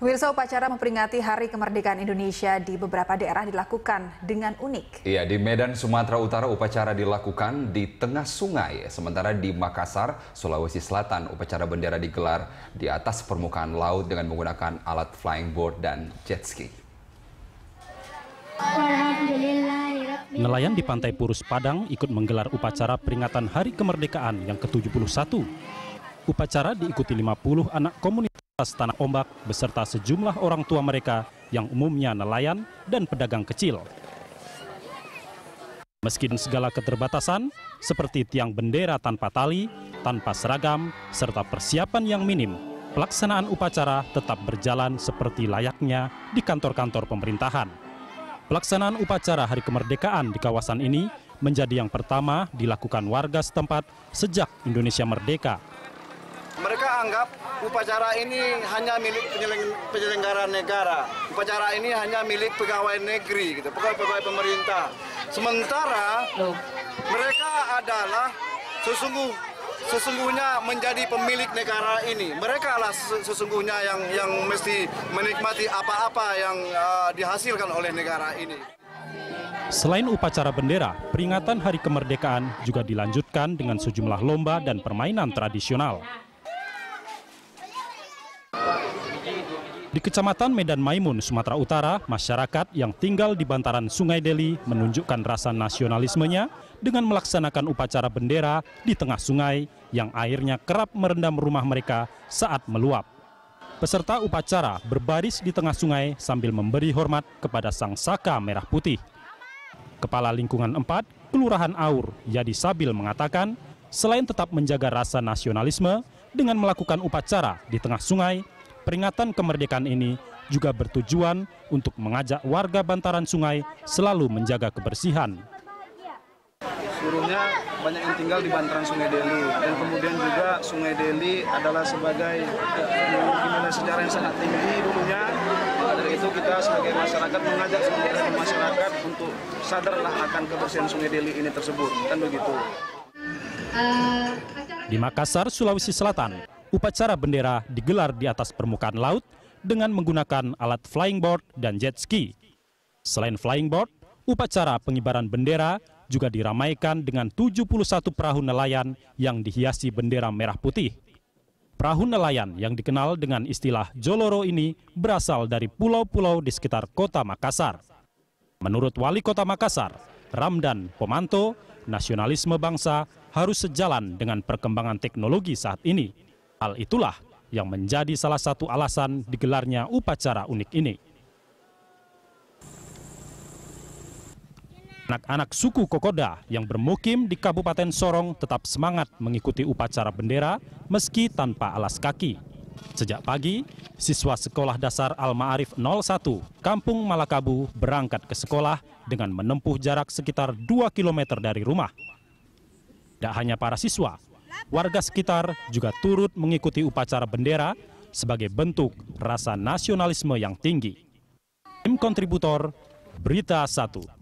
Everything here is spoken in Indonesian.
Pemirsa upacara memperingati Hari Kemerdekaan Indonesia di beberapa daerah dilakukan dengan unik. Iya, di Medan, Sumatera Utara upacara dilakukan di tengah sungai. Sementara di Makassar, Sulawesi Selatan upacara bendera digelar di atas permukaan laut dengan menggunakan alat flying board dan jet ski. Nelayan di Pantai Purus Padang ikut menggelar upacara peringatan Hari Kemerdekaan yang ke-71. Upacara diikuti 50 anak komunitas atas tanah ombak beserta sejumlah orang tua mereka yang umumnya nelayan dan pedagang kecil. Meski segala keterbatasan, seperti tiang bendera tanpa tali, tanpa seragam, serta persiapan yang minim, pelaksanaan upacara tetap berjalan seperti layaknya di kantor-kantor pemerintahan. Pelaksanaan upacara Hari Kemerdekaan di kawasan ini menjadi yang pertama dilakukan warga setempat sejak Indonesia merdeka mereka anggap upacara ini hanya milik penyelenggara negara. Upacara ini hanya milik pegawai negeri, gitu, pegawai-pegawai pemerintah. Sementara mereka adalah sesungguh sesungguhnya menjadi pemilik negara ini. Mereka lah sesungguhnya yang yang mesti menikmati apa-apa yang uh, dihasilkan oleh negara ini. Selain upacara bendera, peringatan Hari Kemerdekaan juga dilanjutkan dengan sejumlah lomba dan permainan tradisional. Di Kecamatan Medan Maimun, Sumatera Utara, masyarakat yang tinggal di bantaran Sungai Deli menunjukkan rasa nasionalismenya dengan melaksanakan upacara bendera di tengah sungai yang airnya kerap merendam rumah mereka saat meluap. Peserta upacara berbaris di tengah sungai sambil memberi hormat kepada Sang Saka Merah Putih. Kepala Lingkungan 4, Kelurahan Aur, Yadi Sabil mengatakan, selain tetap menjaga rasa nasionalisme, dengan melakukan upacara di tengah sungai peringatan kemerdekaan ini juga bertujuan untuk mengajak warga bantaran sungai selalu menjaga kebersihan. Suruhnya banyak yang tinggal di bantaran Sungai Deli dan kemudian juga Sungai Deli adalah sebagai nilai sejarah yang sangat tinggi dulunya. Dari itu kita sebagai masyarakat mengajak seluruh masyarakat untuk sadarlah akan kebersihan Sungai Deli ini tersebut kan begitu. Eh, di Makassar, Sulawesi Selatan, upacara bendera digelar di atas permukaan laut dengan menggunakan alat flying board dan jet ski. Selain flying board, upacara pengibaran bendera juga diramaikan dengan 71 perahu nelayan yang dihiasi bendera merah putih. Perahu nelayan yang dikenal dengan istilah Joloro ini berasal dari pulau-pulau di sekitar kota Makassar. Menurut Wali Kota Makassar, Ramdan Pomanto, nasionalisme bangsa harus sejalan dengan perkembangan teknologi saat ini. Hal itulah yang menjadi salah satu alasan digelarnya upacara unik ini. Anak-anak suku Kokoda yang bermukim di Kabupaten Sorong tetap semangat mengikuti upacara bendera meski tanpa alas kaki. Sejak pagi, siswa Sekolah Dasar Al-Ma'arif 01, Kampung Malakabu berangkat ke sekolah dengan menempuh jarak sekitar 2 km dari rumah. Tidak hanya para siswa, warga sekitar juga turut mengikuti upacara bendera sebagai bentuk rasa nasionalisme yang tinggi. Tim kontributor, Berita 1.